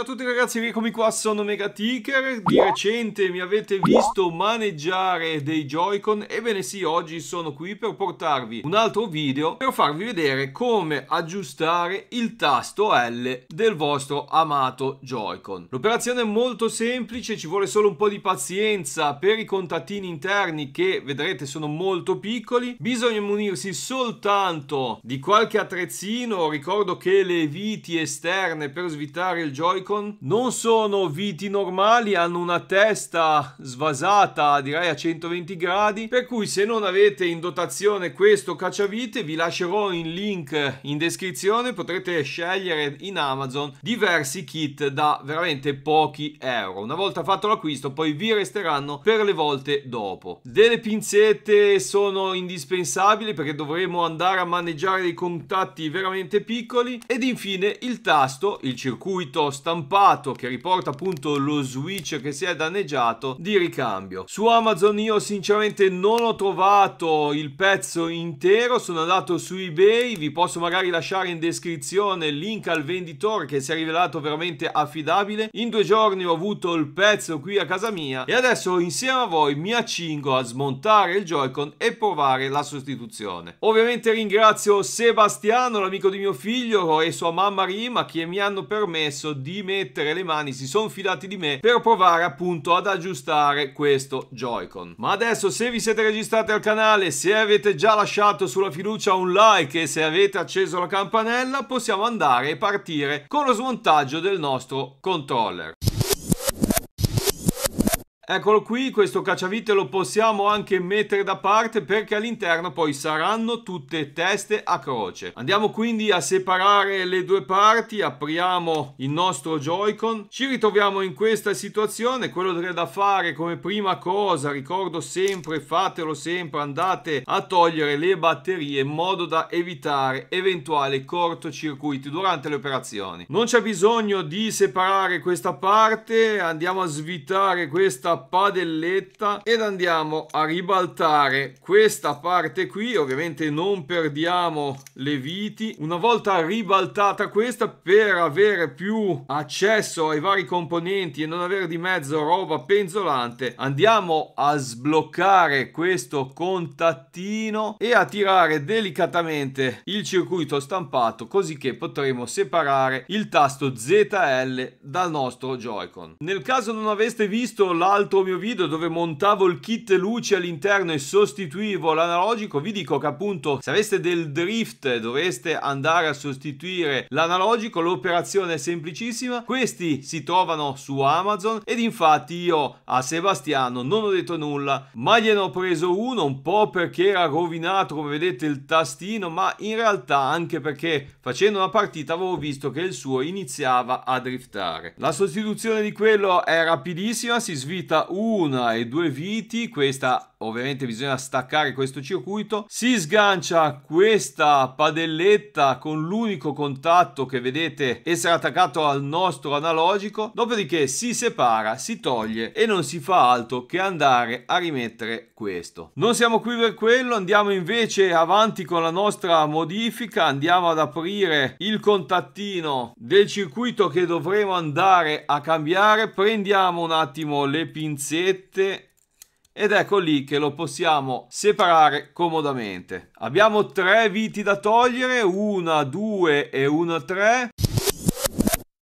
Ciao a tutti ragazzi, eccomi qua, sono Mega Ticker. Di recente mi avete visto maneggiare dei Joy-Con. Ebbene sì, oggi sono qui per portarvi un altro video per farvi vedere come aggiustare il tasto L del vostro amato Joy-Con. L'operazione è molto semplice, ci vuole solo un po' di pazienza per i contattini interni che vedrete sono molto piccoli. Bisogna munirsi soltanto di qualche attrezzino. Ricordo che le viti esterne per svitare il Joy-Con Falcon non sono viti normali, hanno una testa svasata direi a 120 gradi, per cui se non avete in dotazione questo cacciavite vi lascerò il link in descrizione, potrete scegliere in Amazon diversi kit da veramente pochi euro. Una volta fatto l'acquisto poi vi resteranno per le volte dopo. Delle pinzette sono indispensabili perché dovremo andare a maneggiare dei contatti veramente piccoli ed infine il tasto, il circuito stampato stampato che riporta appunto lo switch che si è danneggiato di ricambio. Su Amazon io sinceramente non ho trovato il pezzo intero, sono andato su eBay, vi posso magari lasciare in descrizione il link al venditore che si è rivelato veramente affidabile. In due giorni ho avuto il pezzo qui a casa mia e adesso insieme a voi mi accingo a smontare il Joy-Con e provare la sostituzione. Ovviamente ringrazio Sebastiano, l'amico di mio figlio e sua mamma Rima che mi hanno permesso di di mettere le mani, si sono fidati di me per provare appunto ad aggiustare questo Joy-Con. Ma adesso se vi siete registrati al canale, se avete già lasciato sulla fiducia un like e se avete acceso la campanella, possiamo andare e partire con lo smontaggio del nostro controller. Eccolo qui, questo cacciavite lo possiamo anche mettere da parte perché all'interno poi saranno tutte teste a croce. Andiamo quindi a separare le due parti, apriamo il nostro Joy-Con. Ci ritroviamo in questa situazione, quello che è da fare come prima cosa, ricordo sempre, fatelo sempre, andate a togliere le batterie in modo da evitare eventuali cortocircuiti durante le operazioni. Non c'è bisogno di separare questa parte, andiamo a svitare questa padelletta ed andiamo a ribaltare questa parte qui ovviamente non perdiamo le viti una volta ribaltata questa per avere più accesso ai vari componenti e non avere di mezzo roba penzolante andiamo a sbloccare questo contattino e a tirare delicatamente il circuito stampato così che potremo separare il tasto ZL dal nostro Joy-Con nel caso non aveste visto l'altro altro mio video dove montavo il kit luce all'interno e sostituivo l'analogico, vi dico che appunto se aveste del drift dovreste andare a sostituire l'analogico, l'operazione è semplicissima, questi si trovano su Amazon ed infatti io a Sebastiano non ho detto nulla, ma gliene ho preso uno un po' perché era rovinato come vedete il tastino, ma in realtà anche perché facendo una partita avevo visto che il suo iniziava a driftare. La sostituzione di quello è rapidissima, si svita una e due viti, questa ovviamente bisogna staccare questo circuito si sgancia questa padelletta con l'unico contatto che vedete essere attaccato al nostro analogico dopodiché si separa si toglie e non si fa altro che andare a rimettere questo non siamo qui per quello andiamo invece avanti con la nostra modifica andiamo ad aprire il contattino del circuito che dovremo andare a cambiare prendiamo un attimo le pinzette ed ecco lì che lo possiamo separare comodamente. Abbiamo tre viti da togliere, una, due e una tre.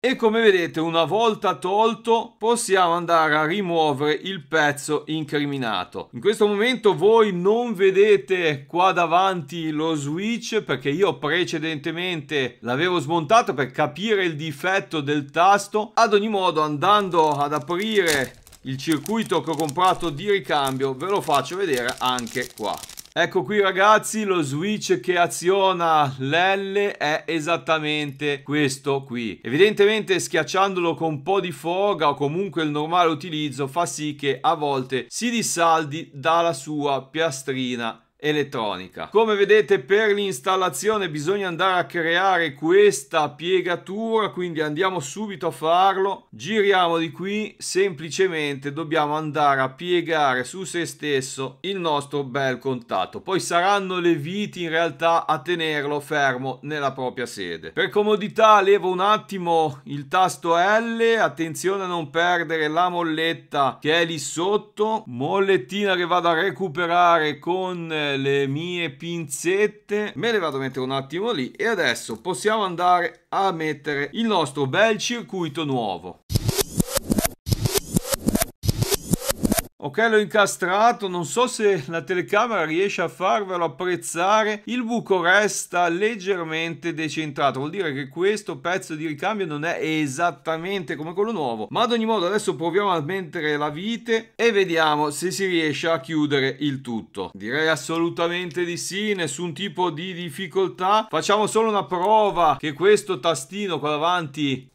E come vedete una volta tolto possiamo andare a rimuovere il pezzo incriminato. In questo momento voi non vedete qua davanti lo switch perché io precedentemente l'avevo smontato per capire il difetto del tasto. Ad ogni modo andando ad aprire il circuito che ho comprato di ricambio ve lo faccio vedere anche qua ecco qui ragazzi lo switch che aziona l'L è esattamente questo qui evidentemente schiacciandolo con un po' di foga o comunque il normale utilizzo fa sì che a volte si dissaldi dalla sua piastrina elettronica. Come vedete per l'installazione bisogna andare a creare questa piegatura, quindi andiamo subito a farlo. Giriamo di qui, semplicemente dobbiamo andare a piegare su se stesso il nostro bel contatto. Poi saranno le viti in realtà a tenerlo fermo nella propria sede. Per comodità levo un attimo il tasto L, attenzione a non perdere la molletta che è lì sotto, mollettina che vado a recuperare con eh, le mie pinzette, me le vado a mettere un attimo lì e adesso possiamo andare a mettere il nostro bel circuito nuovo. Ok, l'ho incastrato, non so se la telecamera riesce a farvelo apprezzare, il buco resta leggermente decentrato, vuol dire che questo pezzo di ricambio non è esattamente come quello nuovo, ma ad ogni modo adesso proviamo a mettere la vite e vediamo se si riesce a chiudere il tutto. Direi assolutamente di sì, nessun tipo di difficoltà, facciamo solo una prova che questo tastino qua davanti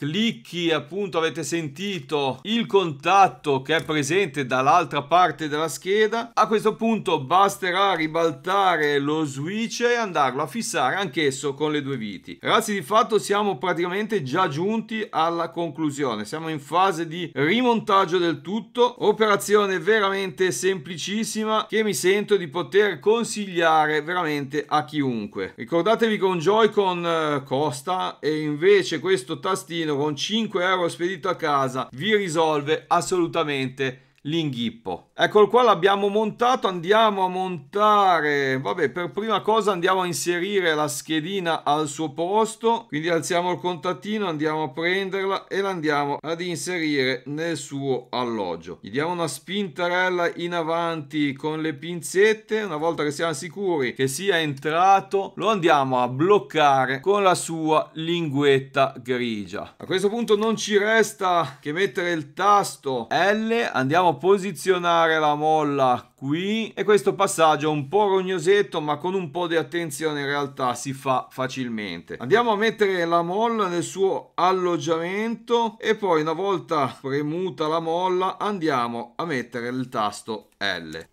clicchi appunto avete sentito il contatto che è presente dall'altra parte della scheda a questo punto basterà ribaltare lo switch e andarlo a fissare anch'esso con le due viti ragazzi di fatto siamo praticamente già giunti alla conclusione siamo in fase di rimontaggio del tutto operazione veramente semplicissima che mi sento di poter consigliare veramente a chiunque ricordatevi che un joy con eh, costa e invece questo tastino con 5 euro spedito a casa vi risolve assolutamente l'inghippo. Eccolo qua, l'abbiamo montato, andiamo a montare, vabbè, per prima cosa andiamo a inserire la schedina al suo posto, quindi alziamo il contatino, andiamo a prenderla e la andiamo ad inserire nel suo alloggio. Gli diamo una spintarella in avanti con le pinzette, una volta che siamo sicuri che sia entrato, lo andiamo a bloccare con la sua linguetta grigia. A questo punto non ci resta che mettere il tasto L, andiamo posizionare la molla qui e questo passaggio è un po' rognosetto ma con un po' di attenzione in realtà si fa facilmente. Andiamo a mettere la molla nel suo alloggiamento e poi una volta premuta la molla andiamo a mettere il tasto L.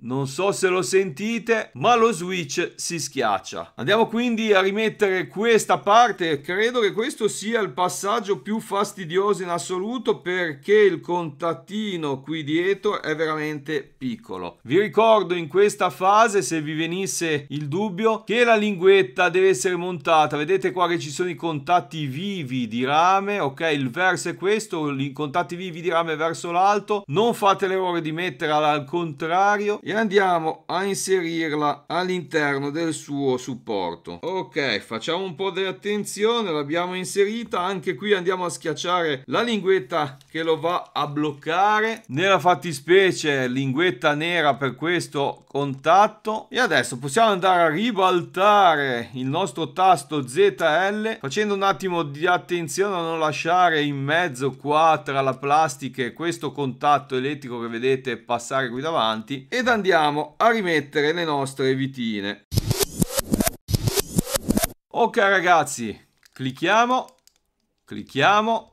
Non so se lo sentite, ma lo switch si schiaccia. Andiamo quindi a rimettere questa parte. Credo che questo sia il passaggio più fastidioso in assoluto perché il contattino qui dietro è veramente piccolo. Vi ricordo in questa fase, se vi venisse il dubbio, che la linguetta deve essere montata. Vedete qua che ci sono i contatti vivi di rame, ok? Il verso è questo, i contatti vivi di rame verso l'alto. Non fate l'errore di metterla al contrario e andiamo a inserirla all'interno del suo supporto. Ok, facciamo un po' di attenzione, l'abbiamo inserita, anche qui andiamo a schiacciare la linguetta che lo va a bloccare, nella fattispecie linguetta nera per questo contatto e adesso possiamo andare a ribaltare il nostro tasto ZL facendo un attimo di attenzione a non lasciare in mezzo qua tra la plastica e questo contatto elettrico che vedete passare qui davanti ed andare andiamo a rimettere le nostre vitine. Ok ragazzi, clicchiamo, clicchiamo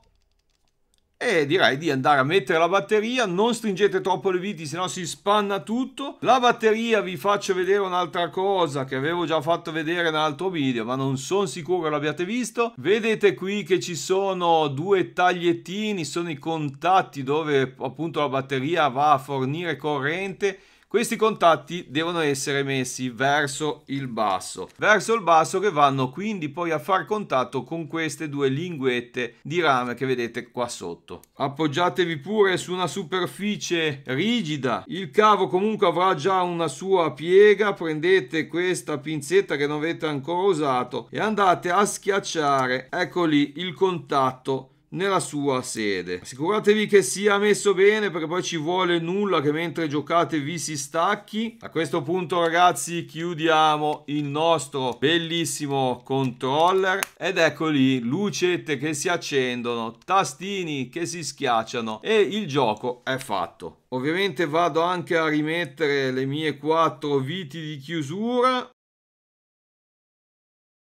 e direi di andare a mettere la batteria non stringete troppo le viti sennò si spanna tutto la batteria vi faccio vedere un'altra cosa che avevo già fatto vedere in un altro video ma non sono sicuro l'abbiate visto vedete qui che ci sono due tagliettini sono i contatti dove appunto la batteria va a fornire corrente questi contatti devono essere messi verso il basso, verso il basso che vanno quindi poi a far contatto con queste due linguette di rame che vedete qua sotto. Appoggiatevi pure su una superficie rigida, il cavo comunque avrà già una sua piega, prendete questa pinzetta che non avete ancora usato e andate a schiacciare, ecco lì il contatto nella sua sede. Assicuratevi che sia messo bene perché poi ci vuole nulla che mentre giocate vi si stacchi. A questo punto ragazzi chiudiamo il nostro bellissimo controller ed ecco lì lucette che si accendono, tastini che si schiacciano e il gioco è fatto. Ovviamente vado anche a rimettere le mie quattro viti di chiusura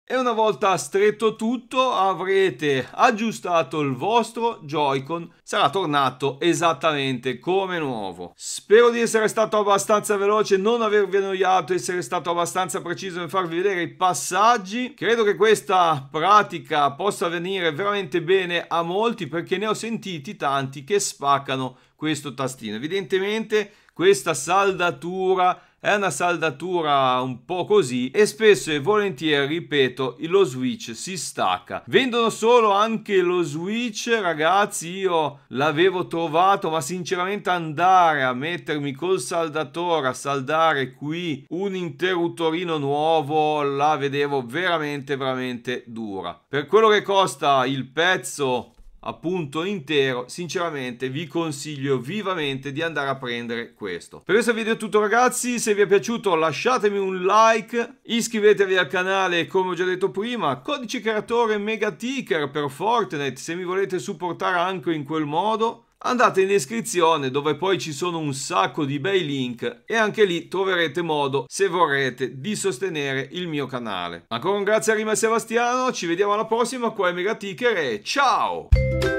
e una volta stretto tutto avrete aggiustato il vostro Joy-Con, sarà tornato esattamente come nuovo. Spero di essere stato abbastanza veloce, non avervi annoiato, essere stato abbastanza preciso nel farvi vedere i passaggi. Credo che questa pratica possa venire veramente bene a molti perché ne ho sentiti tanti che spaccano questo tastino. Evidentemente questa saldatura è una saldatura un po' così e spesso e volentieri, ripeto, lo switch si stacca. Vendono solo anche lo switch, ragazzi, io l'avevo trovato, ma sinceramente andare a mettermi col saldatore a saldare qui un interruttorino nuovo la vedevo veramente veramente dura. Per quello che costa il pezzo appunto intero sinceramente vi consiglio vivamente di andare a prendere questo per questo video è tutto ragazzi se vi è piaciuto lasciatemi un like iscrivetevi al canale come ho già detto prima codice creatore mega ticker per fortnite se mi volete supportare anche in quel modo Andate in descrizione dove poi ci sono un sacco di bei link e anche lì troverete modo, se vorrete, di sostenere il mio canale. Ancora un grazie a Rima e Sebastiano, ci vediamo alla prossima qua è Megaticker e ciao!